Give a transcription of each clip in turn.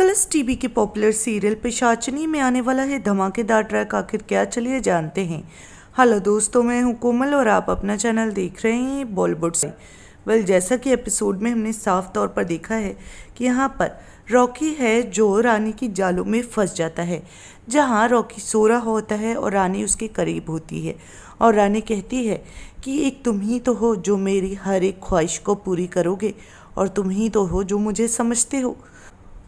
colours TV के popular serial Pishachini में आने वाला है धमाकेदार ट्रैक आखिर क्या चलिए जानते हैं हेलो दोस्तों मैं हूं कोमल और आप अपना चैनल देख रहे हैं बॉलीवुड से वेल जैसा कि एपिसोड में हमने साफ तौर पर देखा है कि यहाँ पर रॉकी है जो रानी की जालों में फंस जाता है जहाँ रॉकी सो रहा होता है और रानी उसके करीब होती है और रानी कहती है कि एक तुम ही तो हो जो मेरी हर एक ख्वाहिश को पूरी करोगे और तुम ही तो हो जो मुझे समझते हो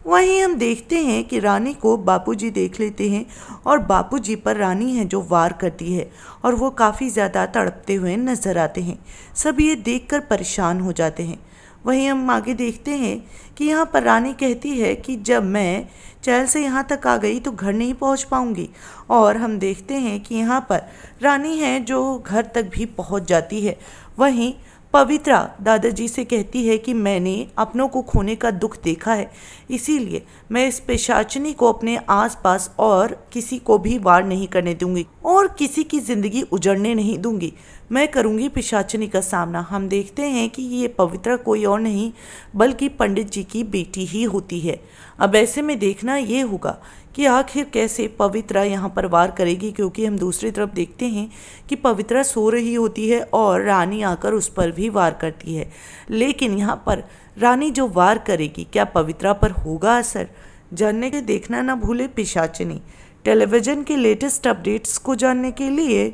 वहीं हम देखते हैं कि रानी को बापूजी देख लेते हैं और बापूजी पर रानी है जो वार करती है और वो काफ़ी ज़्यादा तड़पते हुए नज़र आते हैं सब ये देख परेशान हो जाते हैं वहीं हम आगे देखते हैं कि यहाँ पर रानी कहती है कि जब मैं चैल से यहाँ तक आ गई तो घर नहीं पहुँच पाऊँगी और हम देखते हैं कि यहाँ पर रानी है जो घर तक भी पहुँच जाती है वहीं पवित्रा दादाजी से कहती है कि मैंने अपनों को खोने का दुख देखा है इसीलिए मैं इस पेशाचनी को अपने आसपास और किसी को भी वार नहीं करने दूंगी और किसी की ज़िंदगी उजड़ने नहीं दूंगी मैं करूँगी पिशाचनी का सामना हम देखते हैं कि ये पवित्रा कोई और नहीं बल्कि पंडित जी की बेटी ही होती है अब ऐसे में देखना ये होगा कि आखिर कैसे पवित्रा यहाँ पर वार करेगी क्योंकि हम दूसरी तरफ देखते हैं कि पवित्रा सो रही होती है और रानी आकर उस पर भी वार करती है लेकिन यहाँ पर रानी जो वार करेगी क्या पवित्रा पर होगा असर जानने के देखना ना भूले पिशाचनी टेलीविज़न के लेटेस्ट अपडेट्स को जानने के लिए